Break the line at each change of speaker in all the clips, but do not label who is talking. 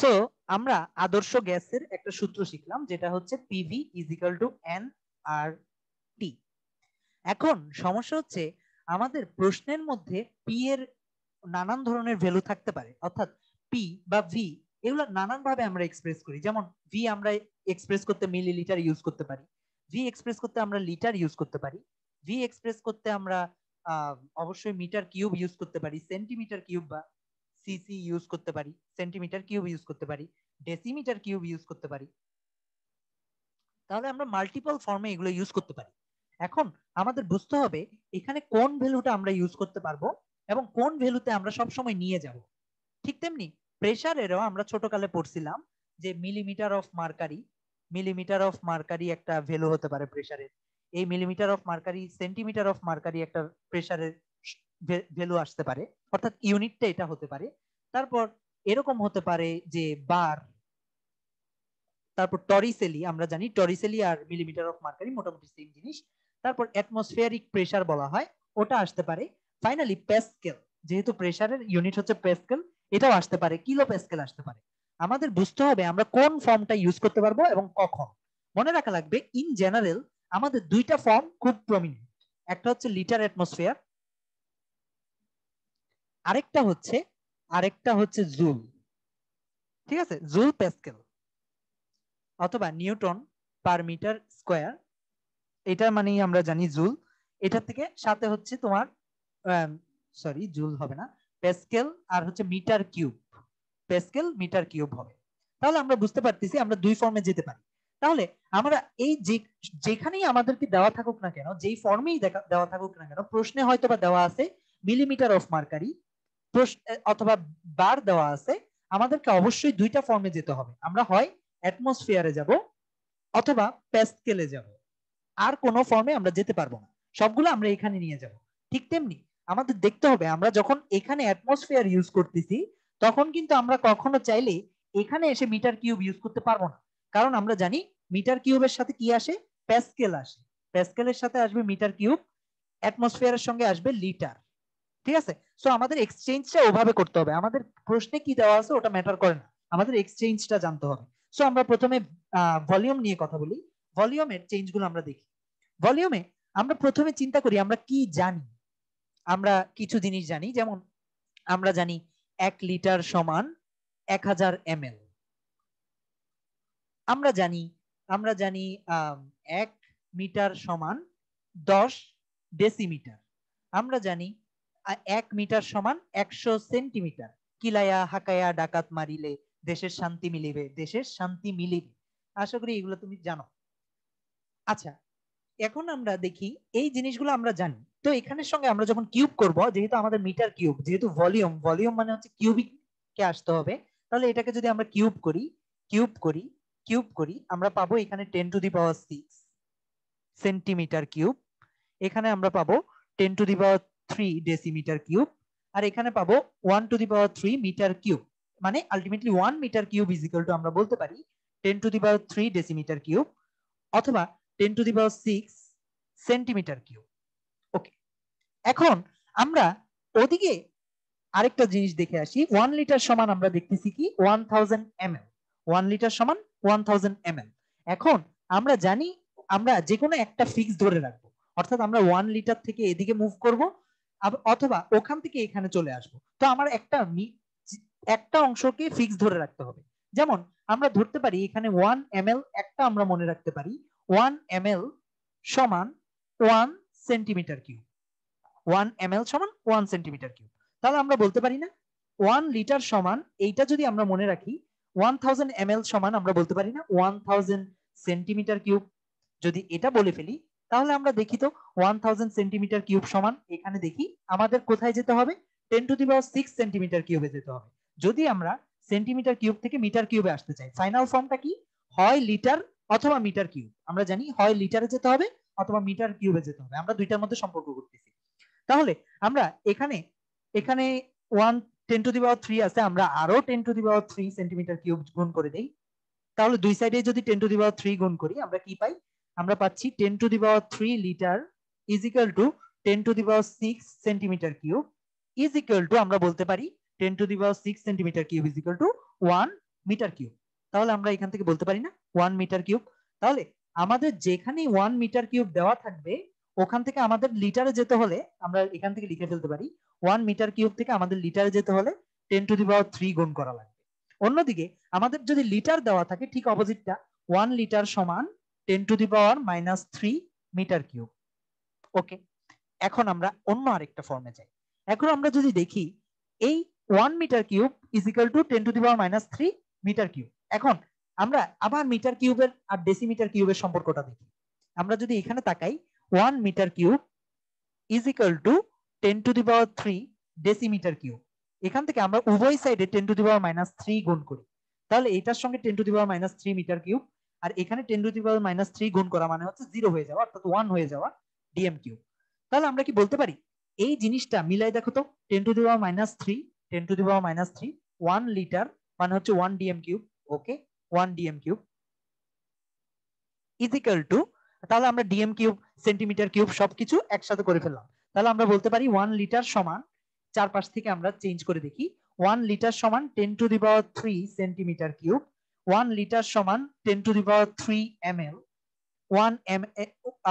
so আমরা আদর্শ গ্যাসের একটা সূত্র শিখলাম যেটা হচ্ছে PV is equal to N R T এখন সমস্যা হচ্ছে আমাদের প্রশ্নের মধ্যে পি এর নানান ধরনের ভ্যালু থাকতে পারে অর্থাৎ পি বা ভি এগুলো নানান ভাবে আমরা এক্সপ্রেস করি যেমন ভি আমরা এক্সপ্রেস করতে মিলি লিটার ইউজ করতে পারি ভি এক্সপ্রেস করতে আমরা লিটার ইউজ করতে পারি ভি এক্সপ্রেস করতে আমরা অবশ্যই মিটার কিউব ইউজ করতে পারি সেন্টিমিটার কিউব বা সিসি ইউজ করতে পারি সেন্টিমিটার কিউব ইউজ করতে পারি ডেসিমিটার কিউব ইউজ করতে পারি তাহলে আমরা মাল্টিপল ফর্মে এগুলো ইউজ করতে পারি এখন আমাদের বুঝতে হবে এখানে কোন ভ্যালুটা আমরা ইউজ করতে পারবো এবং কোন ভ্যালুতে আমরা সবসময় নিয়ে যাব ঠিক তেমনি প্রেসারেরও আমরা ছোটকালে পড়ছিলাম যে millimetre of mercury millimetre of mercury একটা ভ্যালু হতে পারে প্রেশারের এই millimetre of mercury centimetre of mercury একটা প্রেসারের ভ্যালু আসতে পারে অর্থাৎ ইউনিটটা এটা হতে পারে তারপর এরকম হতে পারে যে বার তারপর টরিসেলি আমরা জানি টরিসেলি আর মিলিমিটার অফ মার্কারি মোটামুটি সেম জিনিস তারপর অ্যাটমসফিয়ারিক প্রেসার বলা হয় ওটা আসতে পারে ফাইনালি প্যাসকেল যেহেতু প্রেসারের ইউনিট হচ্ছে প্যাসকেল এটাও আসতে পারে কিলো প্যাসকেল আসতে পারে আমাদের বুঝতে হবে আমরা কোন ফর্মটা ইউজ করতে পারবো এবং কখন মনে রাখা লাগবে ইন জেনারেল আমাদের দুইটা ফর্ম খুব প্রমিনেন্ট একটা হচ্ছে লিটার অ্যাটমসফিয়ার আরেকটা হচ্ছে আরেকটা হচ্ছে জুল ঠিক আছে জুল প্যাসকেল অথবা নিউটন পার মিটার স্কোয়ার এটা মানে আমরা জানি জুল এটা থেকে সাথে হচ্ছে তোমার সরি জুল হবে না প্যাসকেল আর হচ্ছে metre cube pascal metre cube হবে তাহলে আমরা বুঝতে পারতেছি আমরা দুই ফর্মে যেতে পারি তাহলে আমরা এই যে যেখানেই আমাদেরকে দেওয়া থাকুক না কেন যেই ফর্মেই দেওয়া থাকুক না কেন প্রশ্নে হয়তো বা দেওয়া আছে মিলিমিটার অফ মার্কারি প্রশ্ন অথবা বার দেওয়া আছে আমাদেরকে অবশ্যই দুইটা ফর্মে যেতে হবে আমরা হয় অ্যাটমসফিয়ারে যাব অথবা প্যাস্কেলে যাব আর কোনো ফর্মে আমরা যেতে পারবো না সবগুলো আমরা এখানে নিয়ে যাব ঠিক তেমনি আমাদের দেখতে হবে আমরা যখন এখানে অ্যাটমসফিয়ার ইউজ করতেছি তখন কিন্তু আমরা কখনো চাইলে এখানে এসে মিটার কিউব ইউজ করতে পারবো না কারণ আমরা জানি মিটার কিউবের সাথে কি আসে প্যাস্কেল আসে প্যাস্কেলের সাথে আসবে মিটার কিউব অ্যাটমসফিয়ারের সঙ্গে আসবে লিটার ঠিক আছে সো আমাদের এক্সচেঞ্জটা ওভাবে করতে হবে আমাদের প্রশ্নে কি দেওয়া আছে ওটা ম্যাটার করে না আমাদের এক্সচেঞ্জটা জানতে হবে সো আমরা প্রথমে ভলিউম নিয়ে কথা বলি ভলিউমের চেঞ্জগুলো আমরা দেখি ভলিউমে আমরা প্রথমে চিন্তা করি আমরা কি জানি আমরা কিছু জিনিস জানি যেমন আমরা জানি এক লিটার সমান এক হাজার এম আমরা জানি আমরা জানি এক মিটার সমান দশ ডেসিমিটার আমরা জানি এক মিটার সমান একশো সেন্টিমিটার কিলায়া হাকায়া ডাকাত মারিলে দেশের শান্তি মিলিবে দেশের শান্তি মিলিবে আশা করি এগুলো তুমি জানো আচ্ছা এখন আমরা দেখি এই জিনিসগুলো আমরা জানি তো এখানের সঙ্গে আমরা যখন কিউব করব যেহেতু আমাদের মিটার কিউব যেহেতু ভলিউম ভলিউম মানে হচ্ছে কিউবিক কে আসতে হবে তাহলে এটাকে যদি আমরা কিউব করি কিউব করি কিউব করি আমরা পাবো এখানে ten to the power six centimetre cube এখানে আমরা পাবো ten to the power three decimetre cube আর এখানে পাবো one to the power three metre cube মানে ultimately one metre cube is equal to আমরা বলতে পারি ten to the power three decimetre cube অথবা ten to the power six centimetre cube okay এখন আমরা ওদিকে আরেকটা জিনিস দেখে আসি ওয়ান লিটার সমান আমরা দেখতেছি কি one thousand M L one litre সমান ওয়ান থাউজেন্ড এম এল এখন আমরা জানি আমরা যে কোনো একটা ফিক্স ধরে রাখবো অর্থাৎ আমরা ওয়ান লিটার থেকে এদিকে মুভ করব অথবা ওখান থেকে এখানে চলে আসবো তো আমার একটা একটা অংশকে ফিক্স ধরে রাখতে হবে যেমন আমরা ধরতে পারি এখানে ওয়ান এম একটা আমরা মনে রাখতে পারি 1 ml সমান ওয়ান সেন্টিমিটার কিউব 1 ml সমান ওয়ান সেন্টিমিটার কিউব তাহলে আমরা বলতে পারি না ওয়ান লিটার সমান এইটা যদি আমরা মনে রাখি 1000 ml সমান আমরা বলতে পারি না 1000 সেন্টিমিটার কিউব যদি এটা বলে ফেলি তাহলে আমরা দেখি তো ওয়ান থাউজেন্ড সেন্টিমিটার কিউব সমান এখানে দেখি আমাদের কোথায় যেতে হবে ten to the power six centimetre কিউবে যেতে হবে যদি আমরা সেন্টিমিটার কিউব থেকে মিটার কিউবে আসতে চাই ফাইনাল ফর্মটা কি হয় লিটার অথবা মিটার কিউব আমরা জানি হয় লিটারে যেতে হবে অথবা মিটার কিউবে যেতে হবে আমরা দুইটার মধ্যে সম্পর্ক করতেছি তাহলে আমরা এখানে এখানে one ten to the power three আছে আমরা আরো ten to the power three centimetre cube গুণ করে দেই তাহলে দুই সাইডে যদি ten to the power three গুণ করি আমরা কি পাই আমরা পাচ্ছি ten to the power three litre is equal to ten to the power six centimetre cube is equal to আমরা বলতে পারি ten to the power six centimetre cube is equal two one metre cube তাহলে আমরা এখান থেকে বলতে পারি না ওয়ান মিটার কিউব তাহলে আমাদের যেখানে ওয়ান মিটার কিউব দেওয়া থাকবে ওখান থেকে আমাদের লিটারে যেতে হলে আমরা এখান থেকে লিখে ফেলতে পারি ওয়ান মিটার কিউব থেকে আমাদের লিটারে যেতে হলে ten to the power three গুণ করা লাগবে অন্যদিকে আমাদের যদি লিটার দেওয়া থাকে ঠিক অপোজিটটা ওয়ান লিটার সমান ten to the power minus three metre cube okay এখন আমরা অন্য আরেকটা ফর্মে যাই এখন আমরা যদি দেখি এই one metre cube is equal to ten to the power minus three metre cube এখন আমরা আবার মিটার কিউবের আর ডেসিমিটার কিউবের সম্পর্কটা দেখি আমরা যদি এখানে তাকাই one metre cube is equal to ten to the power three decimetre cube এখান থেকে আমরা উভয় সাইডে ten to the power minus three গুণ করি তাহলে এটার সঙ্গে ten to the power minus three metre cube আর এখানে ten to the power minus three গুণ করা মানে হচ্ছে জিরো হয়ে যাওয়া অর্থাৎ ওয়ান হয়ে যাওয়া ডিএম কিউ তাহলে আমরা কি বলতে পারি এই জিনিসটা মিলাই দেখো তো ten to the power minus three ten to the power minus three one litre মানে হচ্ছে one DM cube okay one DM cube is equal to তাহলে আমরা ডিএম কিউব সেন্টিমিটার কিউব সবকিছু একসাথে করে ফেললাম তাহলে আমরা বলতে পারি ওয়ান লিটার সমান চারপাশ থেকে আমরা চেঞ্জ করে দেখি ওয়ান লিটার সমান ten to the power three centimetre cube one litre সমান ten to the power three M L one M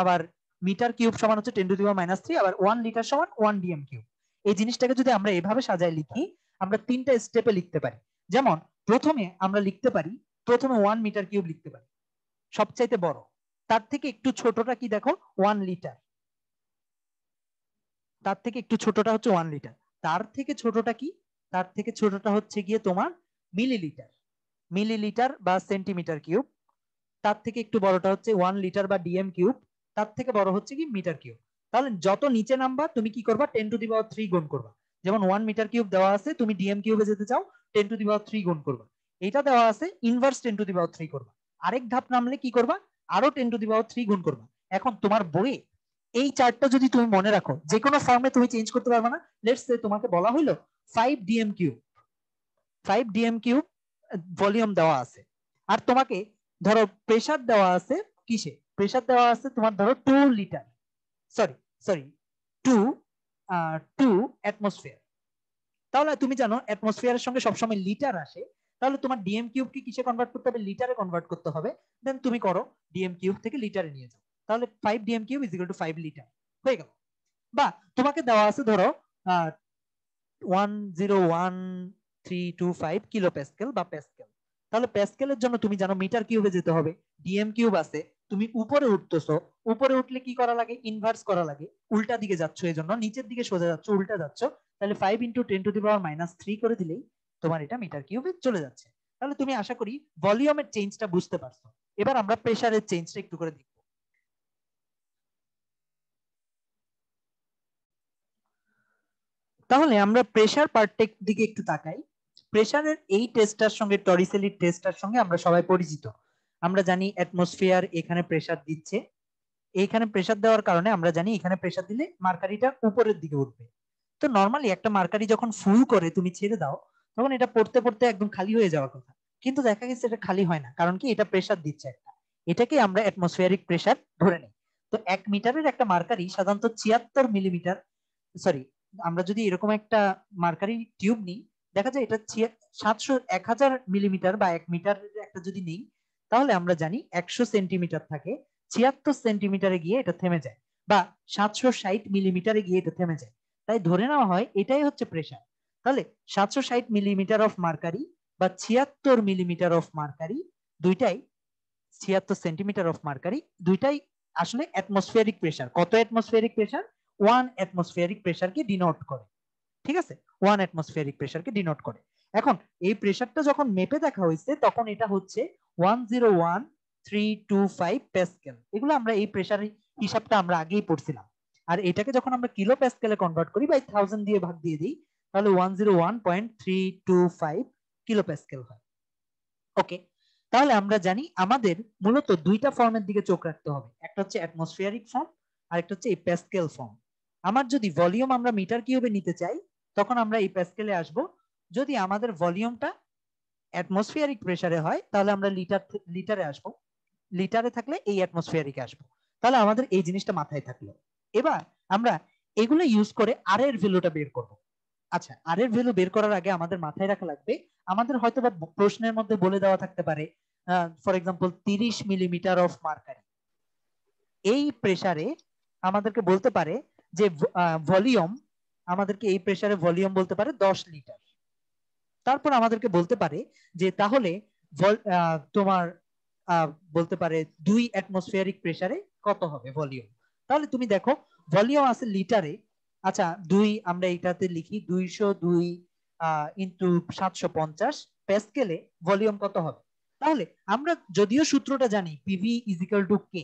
আবার মিটার কিউব সমান হচ্ছে ten to the power minus three আবার ওয়ান লিটার সমান one DM cube এই জিনিসটাকে যদি আমরা এভাবে সাজায় লিখি আমরা তিনটা স্টেপে লিখতে পারি যেমন প্রথমে আমরা লিখতে পারি প্রথমে ওয়ান মিটার কিউব লিখতে পারি সবচাইতে বড় তার থেকে একটু ছোটটা কি দেখো ওয়ান লিটার তার থেকে একটু ছোটটা হচ্ছে ওয়ান লিটার তার থেকে ছোটটা কি তার থেকে ছোটটা হচ্ছে গিয়ে তোমার মিলিলিটার মিলিলিটার বা সেন্টিমিটার কিউব তার থেকে একটু বড়টা হচ্ছে ওয়ান লিটার বা ডিএম কিউব তার থেকে বড় হচ্ছে কি মিটার কিউব তাহলে যত নিচে নামবা তুমি কি করবা ten to the power three গুণ করবা যেমন ওয়ান মিটার কিউব দেওয়া আছে তুমি ডিএম কিউবে যেতে চাও ten to the power three গুণ করবা এটা দেওয়া আছে inverse ten to the power three করবা আরেক ধাপ নামলে কি করবা আরো ten to the power three গুণ করবা এখন তোমার বইয়ে এই চার্টটা যদি তুমি মনে রাখো যে কোনো ফর্মে তুমি চেঞ্জ করতে পারবে না লেটস সে তোমাকে বলা হইলো five DM cube five DM cube volume দেওয়া আছে আর তোমাকে ধরো প্রেসার দেওয়া আছে কিসে প্রেসার দেওয়া আছে তোমার ধরো two litre sorry sorry two two atmosphere তাহলে তুমি জানো অ্যাটমসফিয়ারের সঙ্গে সবসময় লিটার আসে তাহলে তোমার ডিএম কিউব কি কিসে কনভার্ট করতে হবে লিটারে কনভার্ট করতে হবে দেন তুমি করো ডিএম কিউব থেকে লিটারে নিয়ে যাও তাহলে five DM cube is equal to five litre হয়ে গেল বা তোমাকে দেওয়া আছে ধরো one zero one three two বা তাহলে জন্য তুমি জানো মিটার কিউবে যেতে হবে ডিএম কিউব আছে তুমি উপরে উঠতেছো উপরে উঠলে কি করা লাগে ইনভার্স করা লাগে উল্টা দিকে যাচ্ছ এই জন্য নিচের দিকে সোজা যাচ্ছ উল্টা যাচ্ছ তাহলে five into ten to the power minus three করে দিলেই তোমার এটা মিটার কিউবে চলে যাচ্ছে তাহলে তুমি আশা করি ভলিউমের চেঞ্জটা বুঝতে পারছো এবার আমরা প্রেসারের চেঞ্জটা একটু করে দেখবো তাহলে আমরা প্রেসার পার্টের দিকে একটু তাকাই প্রেসারের এই টেস্টটার সঙ্গে টরিসেলির টেস্টটার সঙ্গে আমরা সবাই পরিচিত আমরা জানি অ্যাটমসফিয়ার এখানে প্রেসার দিচ্ছে এইখানে প্রেসার দেওয়ার কারণে আমরা জানি এখানে প্রেসার দিলে মার্কারিটা উপরের দিকে উঠবে তো নর্মালি একটা মার্কারি যখন ফুল করে তুমি ছেড়ে দাও তখন এটা পড়তে পড়তে একদম খালি হয়ে যাওয়ার কথা কিন্তু দেখা গেছে এটা খালি হয় না কারণ কি এটা প্রেসার দিচ্ছে একটা এটাকে আমরা অ্যাটমসফিয়ারিক প্রেসার ধরে নিই তো এক মিটারের একটা মার্কারি সাধারণত ছিয়াত্তর মিলিমিটার সরি আমরা যদি এরকম একটা মার্কারি টিউব নিই দেখা যায় এটা সাতশো এক হাজার মিলিমিটার বা এক মিটার একটা যদি নেই তাহলে আমরা জানি একশো সেন্টিমিটার থাকে ছিয়াত্তর সেন্টিমিটারে গিয়ে এটা থেমে যায় বা সাতশো ষাট মিলিমিটারে গিয়ে এটা থেমে যায় তাই ধরে নেওয়া হয় এটাই হচ্ছে প্রেশার তাহলে সাতশো ষাট মিলিমিটার অফ মার্কারি বা ছিয়াত্তর মিলিমিটার অফ মার্কারি দুইটাই ছিয়াত্তর সেন্টিমিটার অফ মার্কারি দুইটাই আসলে অ্যাটমসফিয়ারিক প্রেশার কত অ্যাটমসফিয়ারিক প্রেশার ওয়ান অ্যাটমসফিয়ারিক প্রেশারকে ডিনোট করে ঠিক আছে ওয়ান অ্যাটমসফিয়ারিক প্রেসারকে ডিনোট করে এখন এই প্রেসারটা যখন মেপে দেখা হয়েছে তখন এটা হচ্ছে one zero one three two five pascal এগুলো আমরা এই প্রেসারের হিসাবটা আমরা আগেই পড়ছিলাম আর এটাকে যখন আমরা কিলো প্যাসকেলে কনভার্ট করি বাই থাউজেন্ড দিয়ে ভাগ দিয়ে দিই তাহলে one zero one point three two five kilo pascal হয় ওকে তাহলে আমরা জানি আমাদের মূলত দুইটা ফর্মের দিকে চোখ রাখতে হবে একটা হচ্ছে অ্যাটমসফিয়ারিক ফর্ম আর একটা হচ্ছে এই প্যাসকেল ফর্ম আমার যদি ভলিউম আমরা মিটার কিউবে নিতে চাই তখন আমরা এই প্যাসকেলে আসব যদি আমাদের ভলিউমটা অ্যাটমসফিয়ারিক প্রেসারে হয় তাহলে আমরা লিটার লিটারে আসব লিটারে থাকলে এই অ্যাটমসফিয়ারিকে আসব তাহলে আমাদের এই জিনিসটা মাথায় থাকলো এবার আমরা এগুলো ইউজ করে আর এর ভ্যালুটা বের করব আচ্ছা আর এর ভ্যালু বের করার আগে আমাদের মাথায় রাখা লাগবে আমাদের হয়তো বা প্রশ্নের মধ্যে বলে দেওয়া থাকতে পারে ফর এক্সাম্পল তিরিশ মিলিমিটার অফ মার্কারি এই প্রেসারে আমাদেরকে বলতে পারে যে ভলিউম আমাদেরকে এই প্রেসারে ভলিউম বলতে পারে 10 লিটার তারপর আমাদেরকে বলতে পারে যে তাহলে তোমার বলতে পারে দুই অ্যাটমসফিয়ারিক প্রেসারে কত হবে ভলিউম তাহলে তুমি দেখো ভলিউম আছে লিটারে আচ্ছা দুই আমরা এইটাতে লিখি দুইশো দুই ইন্টু সাতশো পঞ্চাশ প্যাসকেলে ভলিউম কত হবে তাহলে আমরা যদিও সূত্রটা জানি পিভি ইজিক্যাল টু কে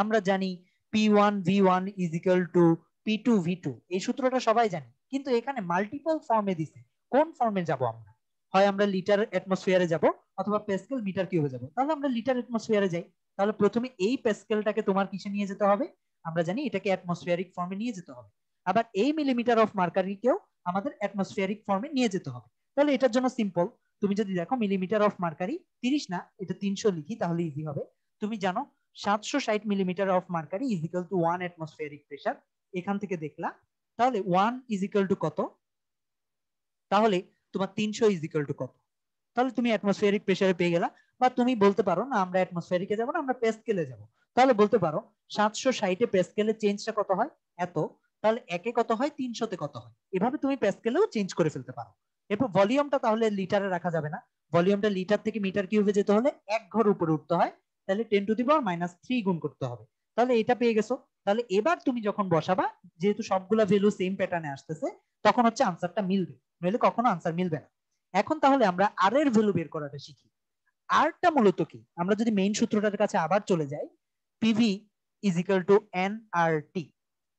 আমরা জানি P one V one is equal to P two V two এই সূত্রটা সবাই জানে কিন্তু এখানে মাল্টিপল ফর্মে দিছে কোন ফর্মে যাব আমরা হয় আমরা লিটার অ্যাটমসফিয়ারে যাব অথবা প্যাসকেল মিটার কিউবে যাব তাহলে আমরা লিটার অ্যাটমসফিয়ারে যাই তাহলে প্রথমে এই প্যাসকেলটাকে তোমার কিসে নিয়ে যেতে হবে আমরা জানি এটাকে অ্যাটমসফিয়ারিক ফর্মে নিয়ে যেতে হবে আবার এই মিলিমিটার অফ মার্কারিকেও আমাদের অ্যাটমসফিয়ারিক ফর্মে নিয়ে যেতে হবে তাহলে এটার জন্য সিম্পল তুমি যদি দেখো মিলিমিটার অফ মার্কারি 30 না এটা 300 লিখি তাহলে ইজি হবে তুমি জানো 760 millimetre of mercury is equal to 1 atmospheric pressure এখান থেকে দেখলা তাহলে ওয়ান ইজ ইকাল টু কত তাহলে তোমার তিনশো ইজ ইকাল টু কত তাহলে তুমি অ্যাটমসফিয়ারিক প্রেশারে পেয়ে গেলা বা তুমি বলতে পারো না আমরা অ্যাটমসফিয়ারিকে যাবো না আমরা প্যাসকেলে যাব তাহলে বলতে পারো সাতশো ষাটে প্যাসকেলে চেঞ্জটা কত হয় এত তাহলে একে কত হয় তিনশোতে কত হয় এভাবে তুমি প্যাসকেলেও চেঞ্জ করে ফেলতে পারো এরপর ভলিউমটা তাহলে লিটারে রাখা যাবে না ভলিউমটা লিটার থেকে মিটার কিউবে যেতে হলে এক ঘর উপরে উঠতে হয় তাহলে ten to the power minus three গুণ করতে হবে তাহলে এটা পেয়ে গেছো তাহলে এবার তুমি যখন বসাবা যেহেতু সবগুলা ভ্যালু সেম প্যাটার্নে আসতেছে তখন হচ্ছে আনসারটা মিলবে নইলে কখনো আনসার মিলবে না এখন তাহলে আমরা আর এর ভ্যালু বের করাটা শিখি আরটা মূলত কি আমরা যদি মেইন সূত্রটার কাছে আবার চলে যাই PV is equal to N R T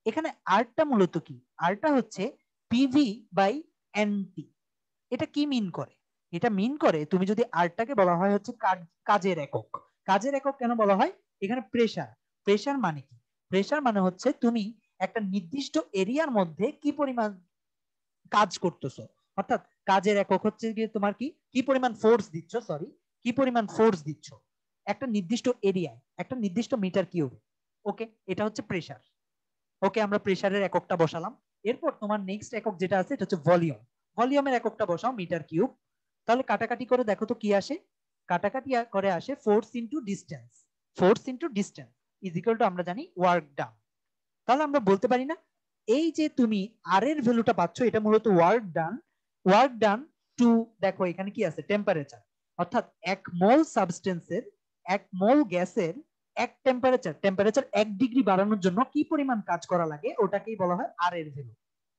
এখানে আরটা মূলত কি আরটা হচ্ছে পিভি বাই এন টি এটা কি মিন করে এটা মিন করে তুমি যদি আরটাকে বলা হয় হচ্ছে কাজের একক কাজের একক কেন বলা হয় এখানে প্রেসার প্রেসার মানে কি প্রেশার মানে হচ্ছে তুমি একটা নির্দিষ্ট এরিয়ার মধ্যে কি পরিমাণ কাজ করতেছো অর্থাৎ কাজের একক হচ্ছে গিয়ে তোমার কি কি পরিমাণ ফোর্স দিচ্ছ সরি কি পরিমাণ ফোর্স দিচ্ছ একটা নির্দিষ্ট এরিয়ায় একটা নির্দিষ্ট মিটার কিউব ওকে এটা হচ্ছে প্রেশার ওকে আমরা প্রেশারের এককটা বসালাম এরপর তোমার নেক্সট একক যেটা আছে এটা হচ্ছে ভলিউম ভলিউমের এককটা বসাও মিটার কিউব তাহলে কাটাকাটি করে দেখো তো কি আসে কাটাকাটি করে আসে force into distance force into distance is equal to আমরা জানি ওয়ার্ক ডান তাহলে আমরা বলতে পারি না এই যে তুমি আর এর ভ্যালুটা পাচ্ছ এটা মূলত ওয়ার্ক ডান ওয়ার্ক ডান টু দেখো এখানে কি আছে টেম্পারেচার অর্থাৎ এক মোল সাবস্টেন্সের এক মোল গ্যাসের এক টেম্পারেচার টেম্পারেচার এক ডিগ্রি বাড়ানোর জন্য কি পরিমাণ কাজ করা লাগে ওটাকেই বলা হয় আর এর ভ্যালু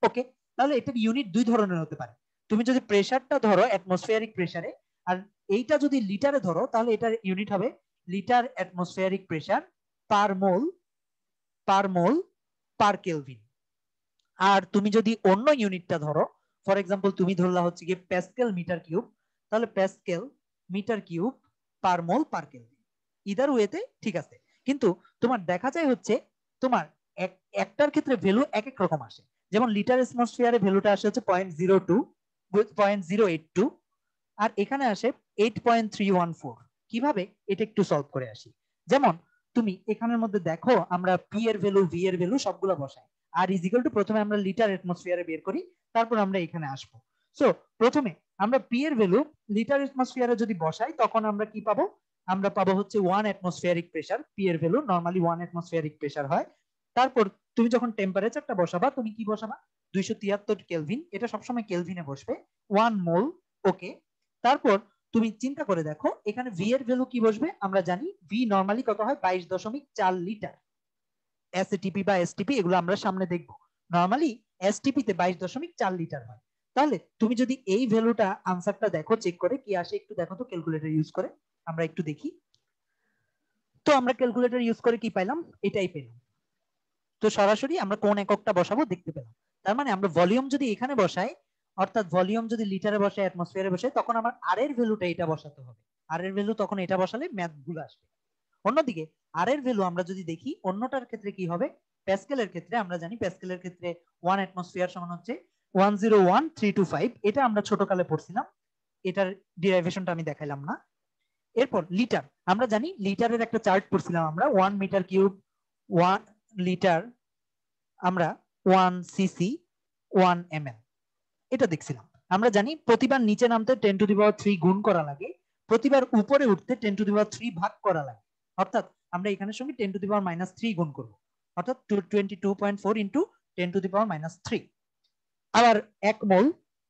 ওকে তাহলে এটার ইউনিট দুই ধরনের হতে পারে তুমি যদি প্রেসারটা ধরো অ্যাটমসফিয়ারিক প্রেসারে আর এইটা যদি লিটারে ধরো তাহলে এটার ইউনিট হবে litre atmospheric pressure per mole per mole per kelvin আর তুমি যদি অন্য ইউনিটটা ধরো ফর এক্সাম্পল তুমি ধরলা হচ্ছে গিয়ে প্যাসকেল মিটার কিউব তাহলে pascal metre cube per mole per kelvin either ওয়েতে ঠিক আছে কিন্তু তোমার দেখা যায় হচ্ছে তোমার একটার ক্ষেত্রে ভ্যালু এক এক রকম আসে যেমন লিটার অ্যাটমোস্ফিয়ারে ভ্যালুটা আসে হচ্ছে point zero two point zero eight two আর এখানে আসে eight point three one four কিভাবে এটা একটু সলভ করে আসি যেমন তুমি এখানের মধ্যে দেখো আমরা পি এর ভ্যালু ভি এর ভ্যালু সবগুলো বসাই আর ইজ ইকুয়াল টু প্রথমে আমরা লিটার অ্যাটমোসফিয়ারে বের করি তারপর আমরা এখানে আসব সো প্রথমে আমরা পি এর ভ্যালু লিটার অ্যাটমোসফিয়ারে যদি বসাই তখন আমরা কি পাবো আমরা পাবো হচ্ছে ওয়ান অ্যাটমোসফিয়ারিক প্রেসার পি এর value normally one atmospheric pressure হয় তারপর তুমি যখন টেম্পারেচারটা বসাবা তুমি কি বসাবা দুইশো তিয়াত্তর কেলভিন এটা সবসময় কেলভিনে বসবে ওয়ান মোল ওকে তারপর তুমি চিন্তা করে দেখো এখানে ভি এর ভ্যালু কি বসবে আমরা জানি ভি নরমালি কত হয় বাইশ দশমিক চার লিটার এসএটিপি বা এসটিপি এগুলো আমরা সামনে দেখব নরমালি এসটিপি তে বাইশ দশমিক চার লিটার হয় তাহলে তুমি যদি এই ভ্যালুটা আনসারটা দেখো চেক করে কি আসে একটু দেখো তো ক্যালকুলেটর ইউজ করে আমরা একটু দেখি তো আমরা ক্যালকুলেটর ইউজ করে কি পাইলাম এটাই পেলাম তো সরাসরি আমরা কোন এককটা বসাবো দেখতে পেলাম তার মানে আমরা ভলিউম যদি এখানে বসাই অর্থাৎ ভলিউম যদি লিটারে বসে অ্যাটমসফিয়ারে বসে তখন আমার আর এর ভ্যালুটা এটা বসাতে হবে আর এর ভ্যালু তখন এটা বসালে ম্যাথ ভুল আসবে অন্যদিকে আর এর ভ্যালু আমরা যদি দেখি অন্যটার ক্ষেত্রে কি হবে প্যাসকেলের ক্ষেত্রে আমরা জানি প্যাসকেলের ক্ষেত্রে ওয়ান অ্যাটমসফিয়ার সমান হচ্ছে one zero one three two five এটা আমরা ছোটকালে পড়ছিলাম এটার ডিরাইভেশনটা আমি দেখাইলাম না এরপর লিটার আমরা জানি লিটারের একটা চার্ট পড়ছিলাম আমরা one metre cube one litre আমরা one CC one M L এটা দেখছিলাম আমরা জানি প্রতিবার নিচে নামতে ten to the power three গুণ করা লাগে প্রতিবার উপরে উঠতে ten to the power three ভাগ করা লাগে অর্থাৎ আমরা এখানের সঙ্গে ten to the power minus three গুণ করবো অর্থাৎ twenty two point four into ten to the power minus three আবার এক মোল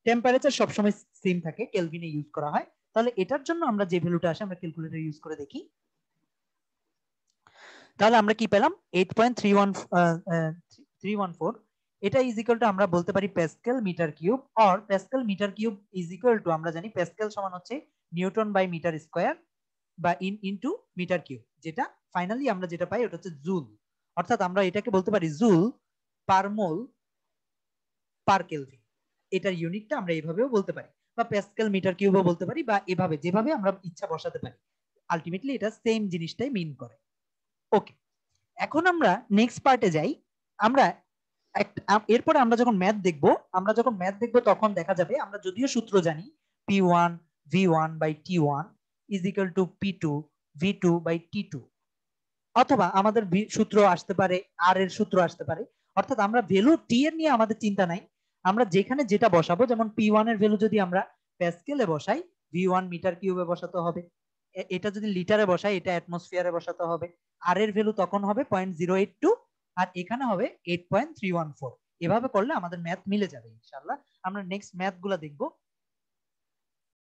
টেম্পারেচার সবসময় সেম থাকে কেলভিনে ইউজ করা হয় তাহলে এটার জন্য আমরা যে ভ্যালুটা আসে আমরা ক্যালকুলেটর ইউজ করে দেখি তাহলে আমরা কি পেলাম eight point three one three one four এটা ইজ ইকুয়াল টু আমরা বলতে পারি pascal metre cube or pascal metre cube is equal to আমরা জানি প্যাসকেল সমান হচ্ছে নিউটন বাই মিটার স্কোয়ার বা ইন ইনটু মিটার কিউব যেটা ফাইনালি আমরা যেটা পাই ওটা হচ্ছে জুল অর্থাৎ আমরা এটাকে বলতে পারি joule per mole per kelvin এটার ইউনিটটা আমরা এইভাবেও বলতে পারি বা প্যাসকেল মিটার কিউবও বলতে পারি বা এভাবে যেভাবে আমরা ইচ্ছা বসাতে পারি আলটিমেটলি এটা সেম জিনিসটাই মিন করে ওকে এখন আমরা নেক্সট পার্টে যাই আমরা এরপরে আমরা যখন ম্যাথ দেখব আমরা যখন ম্যাথ দেখব তখন দেখা যাবে আমরা যদিও সূত্র জানি P one V one by T one is equal to P two V two by T two অথবা আমাদের সূত্র আসতে পারে আর এর সূত্র আসতে পারে অর্থাৎ আমরা ভ্যালু টি এর নিয়ে আমাদের চিন্তা নাই আমরা যেখানে যেটা বসাবো যেমন পি ওয়ান এর ভ্যালু যদি আমরা প্যাসকেলে বসাই ভি ওয়ান মিটার কিউবে বসাতে হবে এটা যদি লিটারে বসাই এটা অ্যাটমসফিয়ারে বসাতে হবে আর এর ভ্যালু তখন হবে পয়েন্ট জিরো এইট টু আর এখানে হবে eight point three one four এভাবে করলে আমাদের ম্যাথ মিলে যাবে ইনশাল্লাহ আমরা নেক্সট ম্যাথ গুলা দেখবো